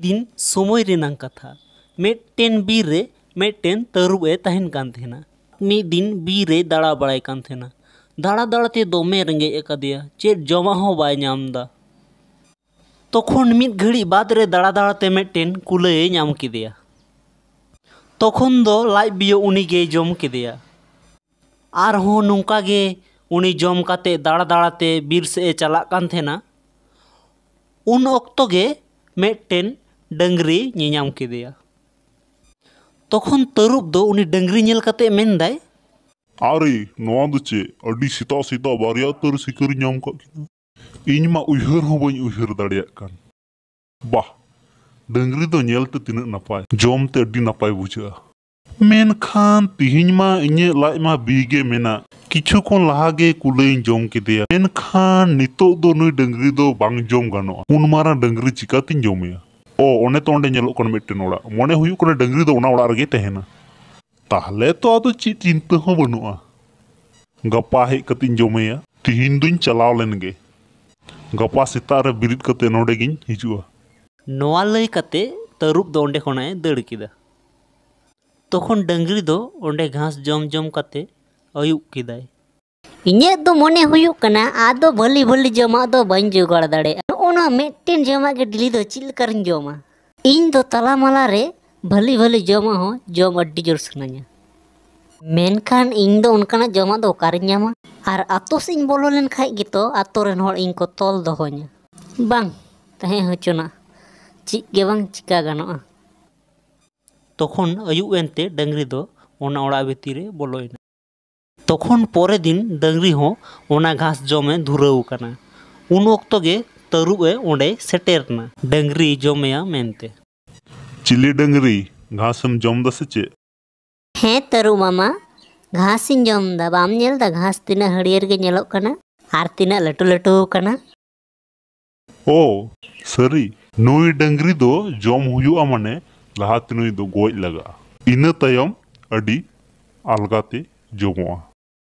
दिन समय कथा मेटेन तो तो बीर मेटेन तरुए तहनकाना दिन बीर दाड़ा बड़ा दाड़ा दाड़ाते दमे रेगे का चेक जमा तक मिद घड़ी बद दाड़ा दाड़ाते मेटेन कुल नाम कदे तक लाइ बो उगे जम कदे और नौका जम का दाड़ा दाड़ाते बीर सेना उन अक्तगे मेटेन डंगरी नाम के तक तरुब तो उन डंगरी मेदाय अरे चे सीता सीता बारे तर सिकर इनमा उहर बी उ दान बा डंगरी तो नलते तक नपाय जमते नपाय बुझे मेखान तीहमा इं लाइमा बीगे मेना किचुन लहागे कुले जो कदेखानद नई डंगरी दो बांग जोम गुनमार डंगरी चिकाती जमे ओ ओने तो अंडेलोटे मन हूँ डंगरी तहले तो अब चे चिंता बनू गपा हे कती जमे तीन दूँ चलावलेन गपा सेतारे बिरी कते नोड़े गिन तरुप दो ओंडे खोनाय दड़ किदा तखन डंगरी दो घास जम जम कते अयुकदाय इंजेद मन होना अद भली भली जमा तो बन जोगाड़ जमा के डिली तो चिलकर जमा इन तो तलामला भली भली जमा हो जम अडी इन दोनों जमा जो जमा और अतो से बोलो खाई तो अतोरे इनको तल दहोना बांग हचना चीजे चिका गा तक अयुक डरी भीतरे बोलोना तक पर दिन डांगरी घास जमे धुरुकना उन वक्तगे ओडे सेटेना डांगरी जमे चिली डांगरी घासम जमदा से चे हाँ तरु मामा घास जमदा बाम घास तना हड़ियर तना लटू लटूकना ओ सरी नई डांगरी दो जम हो माने लहा तीन गज लगा इन तयम अडी अलगाते जमुआ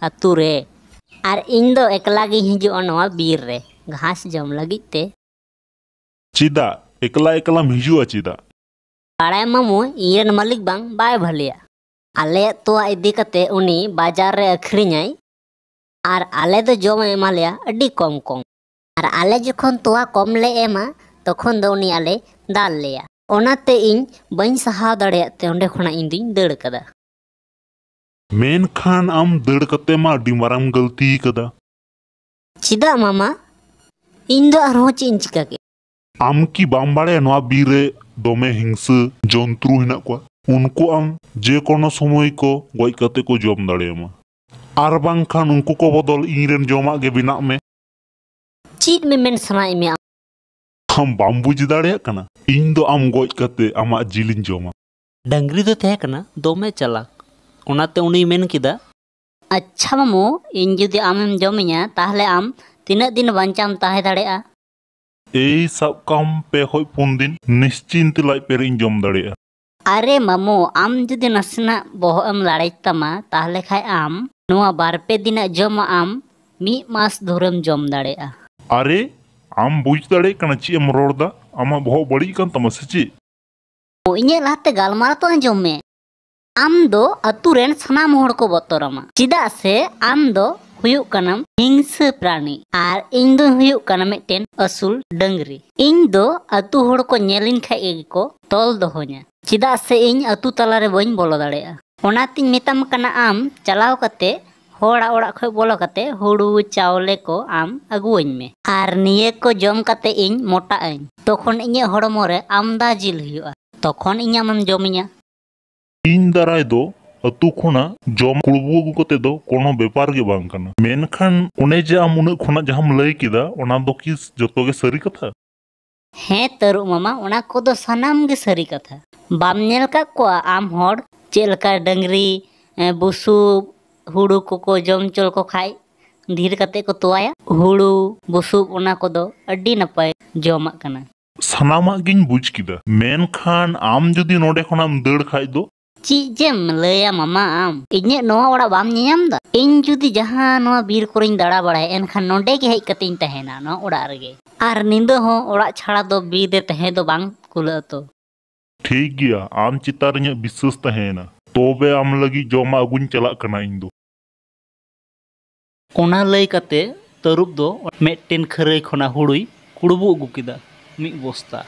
ᱟᱛᱳ ᱨᱮ ᱟᱨ ᱤᱧ ᱫᱚ ᱮᱠᱞᱟ ᱜᱤᱧ ᱦᱤᱡᱩᱜᱼᱟ ᱱᱚᱣᱟ ᱵᱤᱨ ᱨᱮ ᱜᱷᱟᱥ ᱡᱚᱢ ᱞᱟᱹᱜᱤᱫ ᱛᱮ ᱪᱮᱫᱟᱜ ᱮᱠᱞᱟ ᱮᱠᱞᱟᱢ ᱦᱤᱡᱩᱜᱼᱟ ᱪᱮᱫᱟᱜ ᱵᱟᱲᱟᱭ ᱢᱟᱢᱩ ᱤᱧᱨᱮᱱ ᱢᱟᱹᱞᱤᱠ ᱵᱟᱝ ᱵᱟᱭ ᱵᱷᱟᱞᱮᱭᱟ ᱟᱞᱮᱭᱟᱜ ᱛᱚᱣᱟ ᱤᱫᱤ ᱠᱟᱛᱮ ᱩᱱᱤ ᱵᱟᱡᱟᱨ ᱨᱮ ᱟᱹᱠᱷᱨᱤᱧᱟᱭ ᱟᱨ ᱟᱞᱮ ᱫᱚ ᱡᱚᱢᱮ ᱮᱢᱟ ᱞᱮᱭᱟ ᱟᱹᱰᱤ ᱠᱚᱢ ᱠᱚᱢ ᱟᱨ ᱟᱞᱮ ᱡᱚᱠᱷᱚᱱ ᱛᱚᱣᱟ ᱠᱚᱢ ᱞᱮ ᱮᱢᱟ ᱛᱚᱠᱷᱚᱱ ᱫᱚ ᱩᱱᱤ ᱟᱞᱮ ᱫᱟᱞ ᱞᱮᱭᱟ ᱚᱱᱟᱛᱮ ᱤᱧ ᱵᱟᱹᱧ ᱥᱟᱦᱟᱣ ᱫᱟᱲᱮᱭᱟᱜ ᱛᱮ ᱚᱸᱰᱮ ᱠᱷᱚᱱᱟᱜ ᱤᱧ ᱫᱩᱧ ᱫᱟᱹᱲ ᱠᱟᱫᱟ मेन खान आम दड़ मारम गलती कदा चिदा मामा इन दो चिका के आम की बामबाड़े नवा बीरे दोमे हिंस जंत्रु हिना उनको आम जे समय को गोई कते को जोम दड़े खान उनको को बदल इन जोमा के में चीत में मेन सनाई में आम हम बांबू जिदाड़े कना इन दो आम गोई कते डंगरी तो थे कना चला ᱚᱱᱟᱛᱮ ᱩᱱᱤᱭ ᱢᱮᱱ ᱠᱮᱫᱟ ᱟᱪᱪᱷᱟ ᱢᱟᱢᱩ ᱤᱧ ᱡᱩᱫᱤ ᱟᱢᱮᱢ ᱡᱚᱢᱤᱧᱟ ᱛᱟᱦᱞᱮ ᱟᱢ ᱛᱤᱱᱟᱹᱜ ᱫᱤᱱ ᱵᱟᱧᱪᱟᱣᱮᱢ ᱛᱟᱦᱮᱸ ᱫᱟᱲᱮᱭᱟᱜᱼᱟ এই সাবকাম পে হই পুন দিন নিশ্চিন্ত লাই পেরে ইন জম দাঁড়িয়ে আরে মামু আম যদি নাসনা বহম লড়াই তামা তাহলে খাই আম নোয়া বারপে দিন জম আম মি মাস ধরম জম দাঁড়িয়ে আরে আম বুঝ দাঁড়িয়ে কানা চি এম রোড়দা আমা বহ বড়ি কান তামা সে চি ইঞে লাতে গালমারা তো জম মে ᱟᱢ ᱫᱚ ᱟᱛᱩ ᱨᱮᱱ ᱥᱟᱱᱟᱢ ᱦᱚᱲ ᱠᱚ ᱵᱚᱛᱚᱨᱟᱢᱟ ᱪᱮᱫᱟᱜ ᱥᱮ ᱟᱢ ᱫᱚ ᱦᱩᱭᱩᱜ ᱠᱟᱱᱟᱢ ᱦᱤᱝᱥᱟᱹ ᱯᱨᱟণᱤ ᱟᱨ ᱤᱧ ᱫᱚ ᱦᱩᱭᱩᱜ ᱠᱟᱱᱟ ᱢᱤᱫᱴᱮᱱ ᱟᱹᱥᱩᱞ ᱰᱟᱹᱝᱨᱤ ᱤᱧ ᱫᱚ ᱟᱛᱩ ᱦᱚᱲ ᱠᱚ ᱧᱮᱞᱤᱧ ᱠᱷᱟᱡ ᱜᱮᱠᱚ ᱛᱚᱞ ᱫᱚᱦᱚᱧᱟ ᱪᱮᱫᱟᱜ ᱥᱮ ᱤᱧ ᱟᱛᱩ ᱛᱟᱞᱟᱨᱮ ᱵᱟᱹᱧ ᱵᱚᱞᱚ ᱫᱟᱲᱮᱭᱟᱜᱼᱟ ᱚᱱᱟᱛᱤᱧ ᱢᱮᱛᱟᱢ ᱠᱟᱱᱟ ᱟᱢ ᱪᱟᱞᱟᱣ ᱠᱟᱛᱮ ᱦᱚᱲᱟᱜ ᱚᱲᱟᱜ ᱠᱷᱚᱡ ᱵᱚᱞᱚ ᱠᱟᱛᱮ ᱦᱩᱲᱩ ᱪᱟᱣᱞᱮ ᱠᱚ ᱟᱢ ᱟᱹᱜᱩᱟᱹᱧ ᱢᱮ ᱟᱨ ᱱᱤᱭᱟᱹ ᱠᱚ ᱡᱚᱢ ᱠᱟᱛᱮ ᱤᱧ ᱢᱚᱴᱟᱜ ᱟᱹᱧ ᱛᱚᱠᱷᱚᱱ ᱤᱧᱟᱹᱜ ᱦᱚᱲᱢᱚ ᱨᱮ ᱟᱢᱫᱟ ᱡᱤᱞ ᱦᱩᱭᱩᱜᱼᱟ ᱛᱚᱠᱷᱚᱱ ᱤᱧ ᱟᱢᱮᱢ ᱡᱚᱢᱤᱧᱟ तीन दाराय दो अतु खुना जम कुलबुगो दो कोनो बेपार गे बांकना मेनखान उने जे आमुने खुना जहां मलाई किदा ओना दो किस जतो गे सरी कथा हे तरु मामा ओना को दो सनाम गे सरी कथा बाम नेल का को आम होड चेलका डंगरी बुसु हुडु को को जम चल को खाई धीर कते को तुआया हुडु बुसु ओना को दो अड्डी नपाय जमा कना सनामा गिन बुझ किदा मेन खान आम जदी नोडे खनाम दड़ खाई दो ᱪᱮᱫ ᱡᱮᱢ ᱞᱟᱹᱭᱟ ᱢᱟᱢᱟ ᱟᱢ ᱤᱧᱟᱹᱜ ᱱᱚᱣᱟ ᱚᱲᱟᱜ ᱵᱟᱢ ᱧᱮᱧᱟᱢ ᱫᱟ ᱤᱧ ᱡᱩᱫᱤ ᱡᱟᱦᱟᱸ ᱱᱚᱣᱟ ᱵᱤᱨ ᱠᱚᱨᱮᱧ ᱫᱟᱬᱟ ᱵᱟᱲᱟᱭᱟ ᱮᱱᱠᱷᱟᱱ ᱱᱚᱰᱮ ᱜᱮ ᱦᱮᱡ ᱠᱟᱛᱮᱧ ᱛᱟᱦᱮᱱᱟ ᱱᱚᱣᱟ ᱚᱲᱟᱜ ᱨᱮᱜᱮ ᱟᱨ ᱧᱤᱫᱟᱹ ᱦᱚᱸ ᱚᱲᱟᱜ ᱪᱷᱟᱲᱟ ᱫᱚ ᱵᱤᱨ ᱨᱮ ᱛᱟᱦᱮᱸ ᱫᱚ ᱵᱟᱝ ᱠᱩᱞᱟᱹᱜᱼᱟ ᱛᱚ ᱴᱷᱤᱠ ᱜᱮᱭᱟ ᱟᱢ ᱪᱮᱛᱟᱱ ᱨᱮ ᱤᱧᱟᱹᱜ ᱵᱤᱥᱥᱟᱹᱥ ᱛᱟᱦᱮᱱᱟ ᱛᱚᱵᱮ ᱟᱢ ᱞᱟᱹᱜᱤᱫ ᱡᱚᱢᱟᱜ ᱟᱹᱜᱩᱧ ᱪᱟᱞᱟᱜ ᱠᱟᱱᱟ ᱤᱧ ᱫᱚ ᱚᱱᱟ ᱞᱟᱹᱭ ᱠᱟᱛᱮ ᱛᱟᱹᱨᱩᱵ ᱫᱚ ᱢᱤᱫᱴᱮᱱ ᱠᱷᱟᱹᱨᱟᱹᱭ ᱠᱷᱚᱱᱟᱜ ᱦᱩᱲᱩᱭ ᱠᱩᱲᱵᱩ ᱟᱹᱜᱩ ᱠᱮᱫᱟ ᱢᱤᱫ ᱵᱚᱥᱛᱟ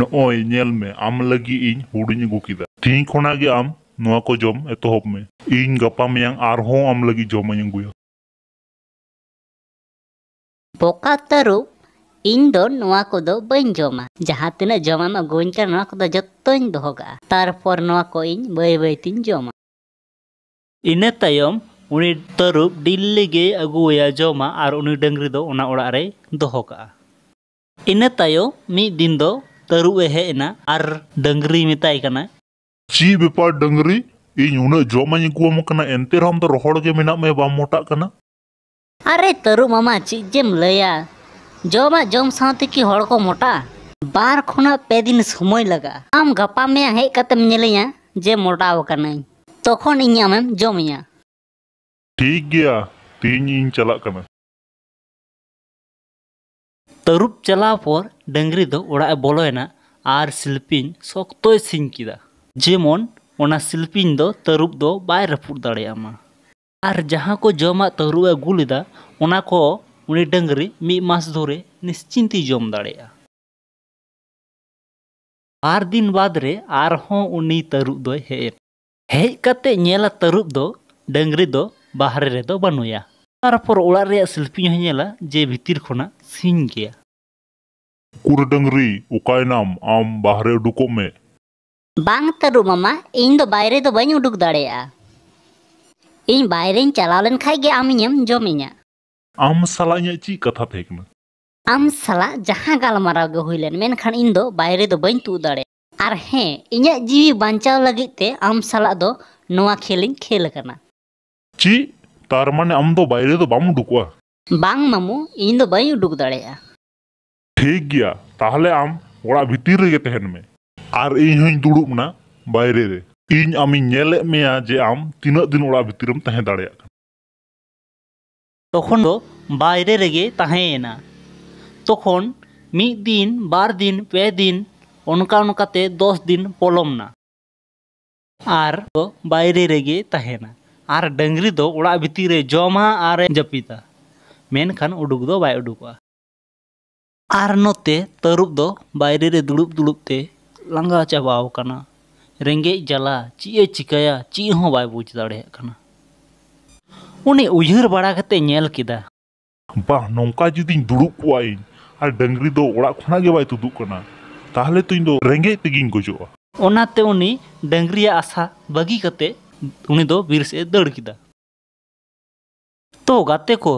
ᱱᱚᱜᱼᱚᱭ ᱧᱮᱞ ᱢᱮ ᱟᱢ ᱞᱟᱹᱜᱤᱫ ᱤᱧ ᱦᱩᱰᱤᱧ ᱟᱹᱜᱩ ᱠᱮᱫᱟ ᱛᱤᱦᱤᱧ ᱠᱷᱚᱱᱟᱜ ᱜᱮ ᱟᱢ ᱱᱚᱣᱟ ᱠᱚ ᱡᱚᱢ ᱮᱛᱚᱦᱚᱵ ᱢᱮ ᱤᱧ ᱜᱟᱯᱟ ᱢᱮᱭᱟᱝ ᱟᱨᱦᱚᱸ ᱟᱢ ᱞᱟᱹᱜᱤᱫ ᱡᱚᱢᱟᱧ ᱟᱹᱜᱩᱭᱟ ᱵᱚᱠᱟ ᱛᱟᱹᱨᱩᱵ ᱤᱧ ᱫᱚ ᱱᱚᱣᱟ ᱠᱚᱫᱚ ᱵᱟᱹᱧ ᱡᱚᱢᱟ ᱡᱟᱦᱟᱸ ᱛᱤᱱᱟᱹᱜ ᱡᱚᱢᱟᱢ ᱟᱹᱜᱩᱣᱟᱹᱧ ᱠᱟᱱᱟ ᱱᱚᱣᱟ ᱠᱚᱫᱚ ᱡᱚᱛᱚᱧ ᱫᱚᱦᱚ ᱠᱟᱜᱼᱟ ᱛᱟᱨᱯᱚᱨ ᱱᱚᱣᱟ ᱠᱚ ᱤᱧ ᱵᱟᱹᱭ ᱵᱟᱹᱭᱛᱤᱧ ᱡᱚᱢᱟ ᱤᱱᱟᱹ ᱛᱟᱭᱚᱢ ᱩᱱᱤ ᱛᱟᱹᱨᱩᱵ ᱰᱤᱞᱞᱤ ᱜᱮ ᱟᱹᱜᱩᱣᱟᱭᱟ ᱡᱚᱢᱟ ᱟᱨ ᱩᱱᱤ ᱰᱟᱹᱝᱨᱤ ᱫᱚ ᱚᱱᱟ ᱚᱲᱟᱜ ᱨᱮᱭ ᱫᱚᱦᱚ ᱠᱟᱜᱼᱟ ᱤᱱᱟᱹ ᱛᱟᱭᱚᱢ ᱢᱤᱫ ᱫᱤᱱ ᱫᱚ तरुए हेना आर डंगरी मताय कना ची बेपा डंगरी इन उने जोमन गुम कना एंतेर हम तो रोहड में बा अरे तरु मामा ची जेम लया जोमा जोम साते को मोटा बार खुना पे दिन समय लगा आम गपा में हे कतम जे मोटा हो कना तोखन इन्या में जोमिया ठीक गया तीन इन चला कना ᱛᱟᱹᱨᱩᱵ ᱪᱟᱞᱟᱣ ᱯᱚᱨ ᱰᱟᱹᱝᱨᱤ ᱫᱚ ᱚᱲᱟᱜ ᱮ ᱵᱚᱞᱚᱭᱮᱱᱟ ᱟᱨ ᱥᱤᱞᱯᱤᱧ ᱥᱚᱠᱛᱚᱭ ᱥᱤᱧ ᱠᱮᱫᱟ ᱡᱮᱢᱚᱱ ᱚᱱᱟ ᱥᱤᱞᱯᱤᱧ ᱫᱚ ᱛᱟᱹᱨᱩᱵ ᱫᱚ ᱵᱟᱭ ᱨᱟᱹᱯᱩᱫ ᱫᱟᱲᱮᱭᱟᱜ ᱢᱟ ᱟᱨ ᱡᱟᱦᱟᱸ ᱠᱚ ᱡᱚᱢᱟᱜ ᱛᱟᱹᱨᱩᱵ ᱮ ᱟᱹᱜᱩ ᱞᱮᱫᱟ ᱚᱱᱟ ᱠᱚ उन्हें डंगरी मीद मास धरे निश्चिंत जम दाड़ा बार दिन बाद रे आरहों उन्हीं तरुब दो हेज हेज कते नेला तरुब दो डंगरी दो बाहर रे दो बनुया तारपर ओड़ा रे सेल्फी नेला जे भीतर खना सीन गया ᱠᱩᱨᱰᱟᱹᱝᱨᱤ ᱚᱠᱟᱭᱱᱟᱢ ᱟᱢ ᱵᱟᱦᱨᱮ ᱩᱰᱩᱠᱚᱜ ᱢᱮ ᱵᱟᱝ ᱛᱟᱹᱨᱩ ᱢᱟᱢᱟ ᱤᱧ ᱫᱚ ᱵᱟᱭᱨᱮ ᱫᱚ ᱵᱟᱹᱧ ᱩᱰᱩᱠ ᱫᱟᱲᱮᱭᱟᱜᱼᱟ ᱤᱧ ᱵᱟᱭᱨᱮᱧ ᱪᱟᱞᱟᱣ ᱞᱮᱱᱠᱷᱟᱡ ᱜᱮ ᱟᱢᱤᱧᱮᱢ ᱡᱚᱢᱤᱧᱟ ᱟᱢ ᱥᱟᱞᱟᱜ ᱤᱧᱟᱹᱜ ᱪᱮᱫ ᱠᱟᱛᱷᱟ ᱛᱟᱦᱮᱸ ᱠᱟᱱᱟ ᱟᱢ ᱥᱟᱞᱟᱜ ᱡᱟᱦᱟᱸ ᱜᱟᱞᱢᱟᱨᱟᱣ ᱜᱮ ᱦᱩᱭ ᱞᱮᱱ ᱢᱮᱱᱠᱷᱟᱱ ᱤᱧ ᱫᱚ ᱵᱟᱭᱨᱮ ᱫᱚ ᱵᱟᱹᱧ ᱛᱩᱫ ᱫᱟᱲᱮᱭᱟᱜᱼᱟ ᱟᱨ ᱦᱮᱸ ᱤᱧᱟᱹᱜ ᱡᱤᱣᱤ ᱵᱟᱧᱪᱟᱣ ᱞᱟᱹᱜᱤᱫ ᱛᱮ ᱟᱢ ᱥᱟᱞᱟᱜ ᱫᱚ ᱱᱚᱣᱟ ᱠᱷᱮᱞᱤᱧ ᱠᱷᱮᱞ ᱟᱠᱟᱱᱟ ᱪᱮᱫ ᱛᱟᱨ ᱢᱟᱱᱮ ᱟᱢ ᱫᱚ ᱵᱟᱭᱨᱮ ᱫᱚ ᱵᱟᱢ ᱩᱰᱩᱠᱚᱜᱼᱟ ᱵᱟᱝ ᱢᱟᱢᱩ ᱤᱧ ᱫᱚ ᱵᱟᱹᱧ ᱩᱰᱩᱠ ᱫᱟᱲᱮᱭᱟᱜᱼᱟ ᱴᱷᱤᱠ ᱜᱮᱭᱟ ᱛᱟᱦᱞᱮ ᱟᱢ ᱚᱲᱟᱜ ᱵᱷᱤᱛᱤᱨ ᱨᱮᱜᱮ ᱛᱟᱦᱮᱱ ᱢᱮ ᱟᱨ ᱤᱧ ᱦᱚᱧ ᱫᱩᱲᱩᱵ ᱱᱟ ᱵᱟᱭᱨᱮ ᱨᱮ ᱤᱧ ᱟᱢᱤᱧ ᱧᱮᱞᱮᱫ ᱢᱮᱭᱟ ᱡᱮ ᱟᱢ ᱛᱤᱱᱟᱹᱜ ᱫᱤᱱ ᱚᱲᱟᱜ ᱵᱷᱤᱛᱤᱨ ᱨᱮᱢ ᱛᱟᱦᱮᱸ ᱫᱟᱲᱮᱭᱟᱜ ᱠᱟᱱᱟ তখন বাইরে রেগে তাহেনা তখন মিদ দিন বার দিন পে দিন অনকা অনকাতে দশ দিন পলম না আর বাইরে রেগে তাহেনা আর ডাঙ্গরি দো ওড়া ভিতরে জমা আর জাপিতা মেনখান উডুক দো বাই উডুকা आर नोते तरुब दो बाहर रे दुड़ूब दुड़ूबते लंगा चाबाव करना रेंगे जला चीए चिकाया ची हो बाय बुझ दाढ़े करना उन्हें उजर बड़ा कते नेल किदा बा नौका जुदी दुड़ूब कुआई आर डंगरी दो ओड़ा खुना के बाय तो दुख करना ताहले तो इन दो रेंगे तिगीन गुजो उन्हाते उन्हें डंगरी आसा बगी कते उन्हें दो वीर से दड़ किदा तो गाते को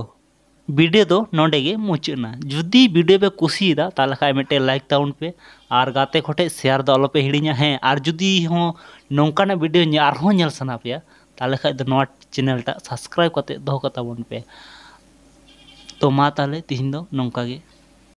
भिडियो नोडे मुचादना जदि भिडियो पे कुशीदा तेल खा मेटे लाइक ताउन पे और गाते खटे शेयर अलपे हिड़ी हाँ और जदि नौकान भिडियो आल सना पे तेल खा चैनल सबसक्राइब करते दोकताबन पे तो माँ तेल नौका